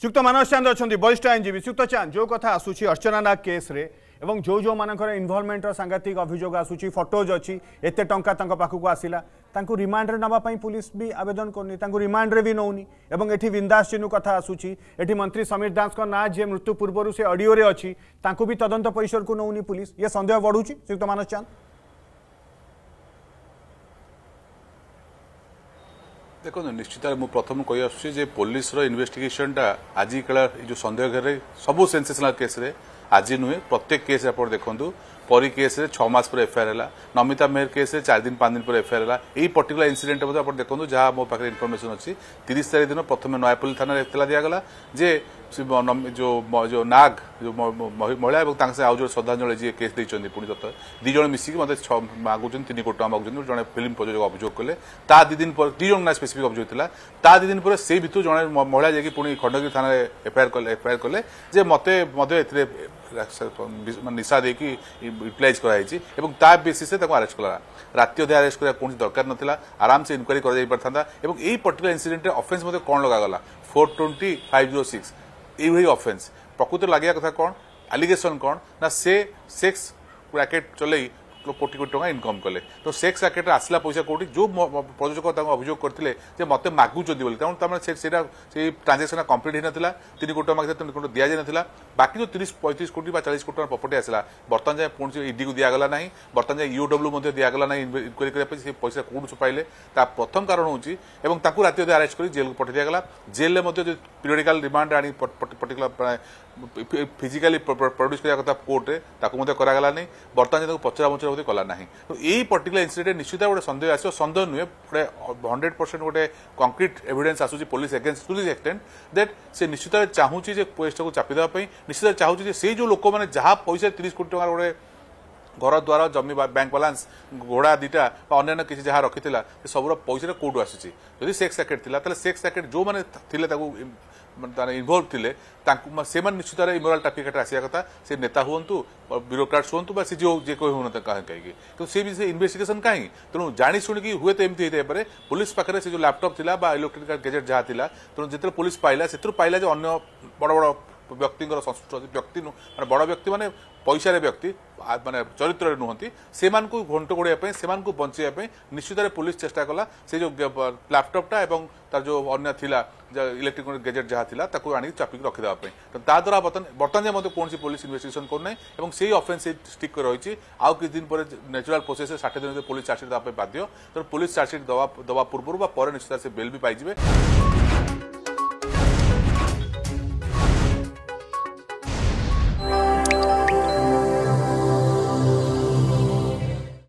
শ্রুক্ত মানস চাঁদ অনেক বরিষ্ঠ আইনজীবী শ্রুক্ত চাঁদ যে কথা আসুচি অর্চনা নাগ কেস্রে এবং যে যে ইনভলভমেন্টর সাংঘাতিক অভিযোগ আসুচি ফটোজ অছি এতে টঙ্কা তাঁর পাখক আসিলা তাঁর রিমান্ডরে নেওয়া পুলিশ বি আবেদন করুনি তাঁর রিমান্ডরে বি নৌনি এবং এটি বিন্দাস চিনু কথা আসুচি এটি মন্ত্রী সমীর দাসক না যে মৃত্যু পূর্ব সে অডিওরে অনেক তাঁর বি তদন্ত পরিসরক নৌনি পুলিশ ইয়ে সন্দেহ বড়ুচি শ্রীযুক্ত মানস চাঁদ দেখুন ନିଶ୍ଚିତ ମୁଁ ପ୍ରଥମ କହି ଆସୁଛି ଯେ ପୋଲିସର ଇନଭେଷ୍ଟିଗେସନଟା ଆଜି କେଳା ଏ ଯେଉଁ ସନ୍ଦେହ ଘେରରେ ସବୁ ସେନ୍ସେସନାଲ କେସ୍ରେ ଆଜି ନୁହେଁ ପ୍ରତ୍ୟେକ କେସ୍ରେ ଆପଣ ଦେଖନ୍ତୁ ପରି କେସ୍ରେ ଛଅ ମାସ ପରେ ଏଫଆଇଆର୍ ହେଲା ନମିତା ମେହର କେସ୍ରେ ଚାରି ଦିନ ପାଞ୍ଚ ଦିନ ପରେ ଏଫଆଇଆର୍ ହେଲା ଏହି ପର୍ଟିକୁଲାର ଇନ୍ସିଡେଣ୍ଟ ମଧ୍ୟ ଆପଣ ଦେଖନ୍ତୁ ଯାହା ମୋ ପାଖରେ ଇନଫର୍ମେସନ୍ ଅଛି ତିରିଶ ତାରିଖ ଦିନ ପ୍ରଥମେ ନୟାପଲ୍ଲୀ ଥାନାରେ ଏତଲା ଦିଆଗଲା ଯେ जो जो नाग जो महिला ଏବଂ ତାଙ୍କ ସାଙ୍ଗେ ଆଉ ଜଣେ ଶ୍ରଦ୍ଧାଞ୍ଜଳି ଯିଏ କେସ୍ ଦେଇଛନ୍ତି ପୁଣି ତତ ଦୁଇ ଜଣ ମିଶିକି ମୋତେ ମାଗୁଛନ୍ତି ତିନି କୋଟି ଟଙ୍କା ମାଗୁଛନ୍ତି ଜଣେ ଫିଲ୍ମ ପ୍ରଯୋଜକ ଅଭିଯୋଗ କଲେ ତା ଦୁଇ ଦିନ ପରେ ଦୁଇ ଜଣ ନା ସ୍ପେସିଫିକ୍ ଅଭିଯୋଗ ଥିଲା ତା ଦୁଇ ଦିନ ପରେ ସେଇ ଭିତରୁ ଜଣେ ମହିଳା ଯାଇକି ପୁଣି ଖଣ୍ଡଗିରି ଥାନାରେ ଏଫଆଇଆର୍ କଲେ ଏଫଆଇଆର୍ କଲେ ଯେ ମୋତେ ମଧ୍ୟ ଏଥିରେ ନିଶା ଦେଇକି ୟୁଟିଲାଇଜ୍ କରାଯାଇଛି ଏବଂ ତା ବେସିସ୍ରେ ତାକୁ ଆରେଷ୍ଟ କଲା ରାତି ଅଧେ ଆରେଷ୍ଟ କରିବା କୌଣସି ଦରକାର ନଥିଲା ଆରାମସେ ଇନକ୍ୱାରି କରାଯାଇପାରିଥାନ୍ତା ଏବଂ ଏଇ ପର୍ଟିକୁଲାର ଇନ୍ସିଡେଣ୍ଟରେ ଅଫେନ୍ସ ମଧ୍ୟ କ'ଣ ଲଗାଗଲା four twenty five zero six এইভাবে অফেন্স প্রকৃত লাগিয়া কথা কোণ ଆଲିଗେସନ୍ কোণ না সে সেক্স র্যাকেট চলেই কোটি কোটি টাকা ইনকম কলে তো সেক্স রাকেটে আসলা পয়সা কোটি যে প্রযোজক তাকে অভিযোগ করলে যে মতো মাগুচ্ছেন বলে তেমন তার মানে সেটা সেই ট্রানজাকশন কমপ্লিট হয়ে নথিলা তিন কোটি টাকা মাগে কোটি দিয়া যাই না বাকি যে তিরিশ পঁয়ত্রিশ কোটি বা চালিশ কোটি টাকার প্রপর্টি আসলা বর্তমান যায় পুঁজি ইডিকে দিয়াগলা না বর্তমান যায় ইউডব্লু মধ্যে দিয়াগলা না ইনকোয়ারি করা সেই পয়সা কোটি ছুপাইলে তা প্রথম কারণ হচ্ছে এবং তাকে রাতে অধে আরেস্ট করে জেল পঠাই দিয়ে দিয়াগলা জেলে মধ্যে পিরিয়ডিকাল রিমান্ড আনি ପର୍ଟିକୁଲାର ଫିଜିକାଲି ପ୍ରଡ୍ୟୁସ୍ କରିବା କଥା କୋର୍ଟରେ ତାକୁ ମଧ୍ୟ କରାଗଲାନି ବର୍ତ୍ତମାନ ତାକୁ ପଚରାମଚରା ମଧ୍ୟ କଲା ନାହିଁ ତ ଏଇ ପର୍ଟିକୁଲାର ଇନ୍ସିଡେଣ୍ଟ ନିଶ୍ଚିତ ଗୋଟେ ସନ୍ଦେହ ଆସିବ ସନ୍ଦେହ ନୁହେଁ ଗୋଟେ ହଣ୍ଡ୍ରେଡ୍ ପରସେଣ୍ଟ ଗୋଟେ କଂକ୍ରିଟ୍ ଏଭିଡେନ୍ସ ଆସୁଛି police against to this extent that ସେ ନିଶ୍ଚିତ ଚାହୁଁଛି ଯେ ପୋଲିସଟାକୁ ଚାପିଦେବା ପାଇଁ ନିଶ୍ଚିତ ଚାହୁଁଛି ଯେ ସେଇ ଯେଉଁ ଲୋକମାନେ ଯାହା ପଇସା ତିରିଶ କୋଟି ଟଙ୍କାର ଗୋଟେ ঘর দ্বার জমি বা ব্যাঙ্ক ব্যালান্স ঘোড়া দুইটা বা অন্যান্য কিছু যা রক্ষি সবুর পয়সাটা কোটু আসুচি যদি সেক্স স্যাকেট লা তাহলে সেক্স স্যাকেট যে তাকে ତାର ଇନଭଲ୍ଭ ଥିଲେ ତାଙ୍କୁ ସେମାନେ ନିଶ୍ଚିତରେ ଇମୋରାଲ୍ ଟ୍ରାଫିକ୍ ଆକ୍ଟ ଆସିବା କଥା ସେ ନେତା ହୁଅନ୍ତୁ ବ୍ୟୁରୋକ୍ରାଟ୍ସ ହୁଅନ୍ତୁ ବା ସେ ଯେଉଁ ଯେ କେହି ହୁଅନ୍ତୁ କାହିଁକି ତେଣୁ ସେ ବି ସେ ଇନଭେଷ୍ଟିଗେସନ୍ କାହିଁ ତେଣୁ ଜାଣି ଶୁଣିକି ହୁଏତ ଏମିତି ହେଇଥାଇପାରେ ପୁଲିସ୍ ପାଖରେ ସେ ଯେଉଁ ଲ୍ୟାପଟପ୍ ଥିଲା ବା ଇଲେକ୍ଟ୍ରୋନିକ୍ ଗେଜେଟ୍ ଯାହା ଥିଲା ତେଣୁ ଯେତେବେଳେ ପୁଲିସ୍ ପାଇଲା ସେଥିରୁ ପାଇଲା ଯେ ଅନ୍ୟ ବଡ଼ ବଡ଼ ବ୍ୟକ୍ତିଙ୍କର ସଂଶ୍ଳିଷ୍ଟ ଅଛି ବ୍ୟକ୍ତି ମାନେ ବଡ଼ ବ୍ୟକ୍ତିମାନେ ପଇସାରେ ବ୍ୟକ୍ତି ମାନେ ଚରିତ୍ରରେ ନୁହନ୍ତି ସେମାନଙ୍କୁ ଘଣ୍ଟ ଗୋଡ଼ାଇବା ପାଇଁ ସେମାନଙ୍କୁ ବଞ୍ଚାଇବା ପାଇଁ ନିଶ୍ଚିତରେ ପୁଲିସ ଚେଷ୍ଟା କଲା ସେ ଯେଉଁ ଲ୍ୟାପଟପ୍ଟା ଏବଂ ତାର ଯେଉଁ ଅନ୍ୟ ଥିଲା ଇଲେକ୍ଟ୍ରୋନିକ୍ ଗେଜେଟ୍ ଯାହା ଥିଲା ତାକୁ ଆଣିକି ଚାପିକି ରଖିଦେବା ପାଇଁ ତାଦ୍ୱାରା ବର୍ତ୍ତମାନ ବର୍ତ୍ତମାନ ଯାଏ ମଧ୍ୟ କୌଣସି ପୋଲିସ ଇନଭେଷ୍ଟିଗେସନ୍ କରୁନାହିଁ ଏବଂ ସେଇ ଅଫେନ୍ସ ଷ୍ଟିକ୍ କରି ରହିଛି ଆଉ କିଛି ଦିନ ପରେ ନ୍ୟାଚୁରାଲ୍ ପ୍ରୋସେସ୍ରେ ଷାଠିଏ ଦିନ ଭିତରେ ପୋଲିସ ଚାର୍ଜସିଟ୍ ଦେବା ପାଇଁ ବାଧ୍ୟ ତେଣୁ ପୋଲିସ ଚାର୍ଜସିଟ୍ ଦେବା ଦେବା ପୂର୍ବରୁ ବା ପରେ ନିଶ୍ଚିତ ସେ ବେଲ୍ ବି ପାଇଯିବେ